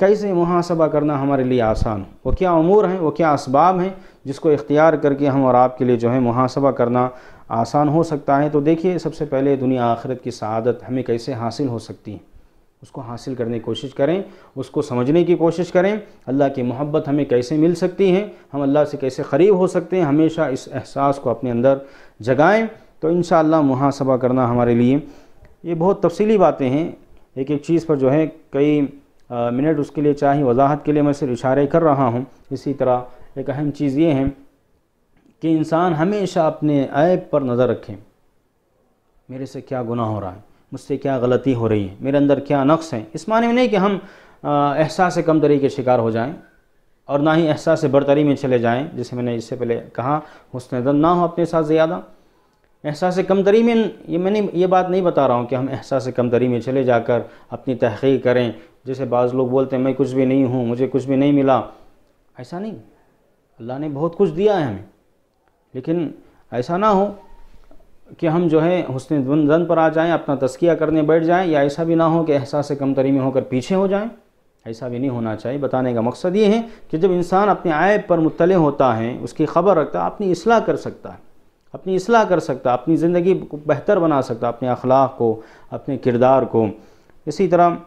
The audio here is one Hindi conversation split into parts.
कैसे मुहासबा करना हमारे लिए आसान वो क्या अमूर हैं वो क्या इसबाब हैं जिसको इख्तियार करके हम और आपके लिए जो है मुहासबा करना आसान हो सकता है तो देखिए सबसे पहले दुनिया आखिरत की शहादत हमें कैसे हासिल हो सकती है उसको हासिल करने की कोशिश करें उसको समझने की कोशिश करें अल्लाह की मोहब्बत हमें कैसे मिल सकती है हम अल्लाह से कैसे करीब हो सकते हैं हमेशा इस एहसास को अपने अंदर जगाएं तो इन मुहासबा करना हमारे लिए ये बहुत तफसीली बातें हैं एक एक चीज़ पर जो है कई मिनट उसके लिए चाहिए वजाहत के लिए मैं सिर्फ इशारे कर रहा हूँ इसी तरह एक अहम चीज़ ये है कि इंसान हमेशा अपने ऐप पर नज़र रखें मेरे से क्या गुनाह हो रहा है मुझसे क्या गलती हो रही है मेरे अंदर क्या नक्स है इस माने में नहीं कि हम एहसास कम तरीके के शिकार हो जाएं और ना ही एहसास बरतरी में चले जाएं जैसे मैंने इससे पहले कहा हुसन जन ना हो अपने साथ ज़्यादा एहसास कम तरी में ये मैंने ये बात नहीं बता रहा हूँ कि हम एहसास कम तरी में चले जाकर अपनी तहकीक करें जैसे बाज़ लोग बोलते हैं मैं कुछ भी नहीं हूँ मुझे कुछ भी नहीं मिला ऐसा नहीं अल्लाह ने बहुत कुछ दिया है हमें लेकिन ऐसा ना हो कि हम जो है हसन रन पर आ जाएं अपना तस्किया करने बैठ जाएं या ऐसा भी ना हो कि एहसास कम में होकर पीछे हो जाएं ऐसा भी नहीं होना चाहिए बताने का मकसद ये है कि जब इंसान अपने आयब पर मुतले होता है उसकी खबर रखता है अपनी असलाह कर सकता है अपनी असलाह कर सकता अपनी ज़िंदगी को बेहतर बना सकता अपने अखलाक को अपने किरदार को इसी तरह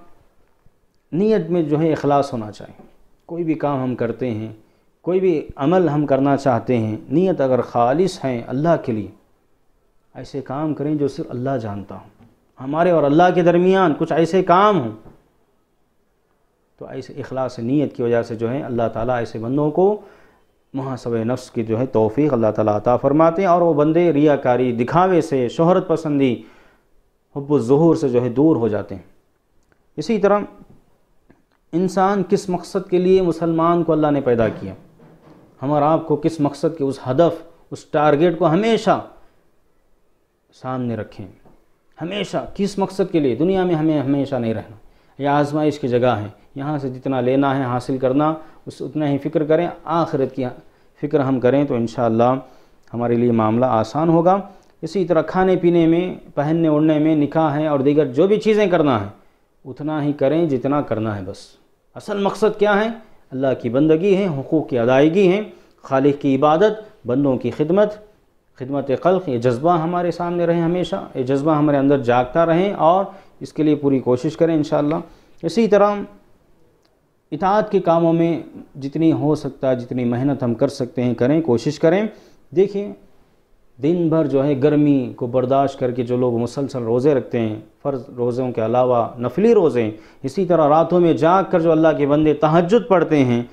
नीयत में जो है अखलास होना चाहिए कोई भी काम हम करते हैं कोई भी अमल हम करना चाहते हैं नीयत अगर खालस हैं अल्लाह के लिए ऐसे काम करें जो सिर्फ अल्लाह जानता हूँ हमारे और अल्लाह के दरमियान कुछ ऐसे काम हों तो ऐसे अखलास नीयत की वजह से जो है अल्लाह ताला ऐसे बंदों को महासब नफ्स की जो है तोफ़ी अल्लाह ताला अता फ़रमाते हैं और वो बंदे रियाकारी दिखावे से शहरत पसंदी ज़ुहूर से जो है दूर हो जाते हैं इसी तरह इंसान किस मकसद के लिए मुसलमान को अल्लाह ने पैदा किया हम और आपको किस मकसद के उस हदफ उस टारगेट को हमेशा सामने रखें हमेशा किस मकसद के लिए दुनिया में हमें हमेशा नहीं रहना यह आजमाइश की जगह है यहाँ से जितना लेना है हासिल करना उस उतना ही फ़िक्र करें आखिरत की फ़िक्र हम करें तो इन हमारे लिए मामला आसान होगा इसी तरह खाने पीने में पहनने ओढ़ने में निकाह है और दीगर जो भी चीज़ें करना है उतना ही करें जितना करना है बस असल मकसद क्या है अल्लाह की बंदगी है हकूक़ की अदायगी है खाल की इबादत बंदों की खिदमत खिदमत खल्क ये जज्बा हमारे सामने रहे हमेशा ये जज्बा हमारे अंदर जागता रहें और इसके लिए पूरी कोशिश करें इन इसी तरह इतात के कामों में जितनी हो सकता है जितनी मेहनत हम कर सकते हैं करें कोशिश करें देखिए दिन भर जो है गर्मी को बर्दाश्त करके जो लोग मुसलसल रोज़े रखते हैं फ़र्ज़ रोज़ों के अलावा नफली रोज़े इसी तरह रातों में जाग कर जो अल्लाह के बंदे तहजद पढ़ते हैं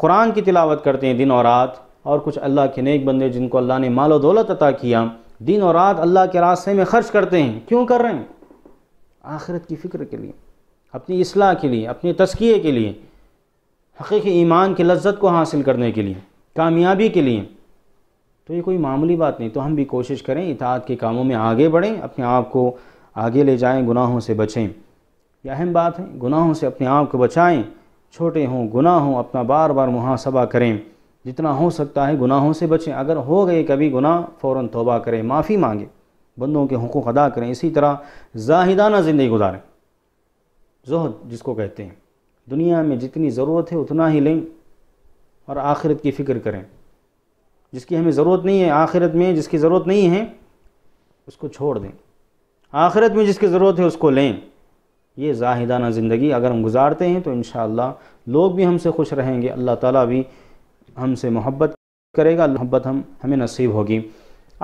कुरान की तिलावत करते हैं दिन और रात और कुछ अल्लाह के नेक बंदे जिनको अल्लाह ने मालो दौलत अता किया दिन और रात अल्लाह के रास्ते में खर्च करते हैं क्यों कर रहे हैं आखिरत की फ़िक्र के लिए अपनी असलाह के लिए अपने तस्किए के लिए हकीकी ईमान की लज्जत को हासिल करने के लिए कामयाबी के लिए तो ये कोई मामूली बात नहीं तो हम भी कोशिश करें इतात के कामों में आगे बढ़ें अपने आप को आगे ले जाएं गुनाहों से बचें यह अहम बात है गुनाहों से अपने आप को बचाएं छोटे हों गुनाह हों अपना बार बार मुहासबा करें जितना हो सकता है गुनाहों से बचें अगर हो गए कभी गुनाह फ़ौर तोबा करें माफ़ी मांगें बंदों के हकूक़ अदा करें इसी तरह जाहिदाना ज़िंदगी गुजारें जहद जिसको कहते हैं दुनिया में जितनी ज़रूरत है उतना ही लें और आखिरत की फ़िक्र करें जिसकी हमें ज़रूरत नहीं है आखिरत में जिसकी ज़रूरत नहीं है उसको छोड़ दें आखिरत में जिसकी ज़रूरत है उसको लें ये जाहिदाना ज़िंदगी अगर हम गुजारते हैं तो इन लोग भी हमसे खुश रहेंगे अल्लाह ताला भी हमसे मोहब्बत करेगा मोहब्बत हम हमें नसीब होगी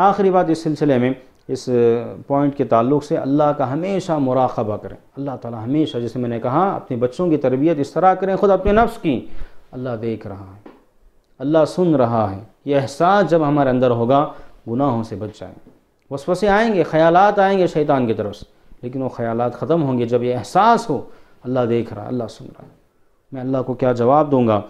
आखिरी बात इस सिलसिले में इस पॉइंट के ताल्लुक से अल्लाह का हमेशा मुराकबा करें अल्लाह ताला हमेशा जैसे मैंने कहा अपने बच्चों की तरबियत इस तरह करें ख़ुद अपने नफ्स की अल्लाह देख रहा है अल्लाह सुन रहा है यह एहसास जब हमारे अंदर होगा गुनाहों से बच जाएंगे वसवसे आएंगे ख्याल आएंगे शैतान की तरफ से लेकिन वो ख्याल ख़त्म होंगे जब यह एहसास हो अल्लाह देख रहा है अल्लाह सुन रहा है मैं अल्लाह को क्या जवाब दूँगा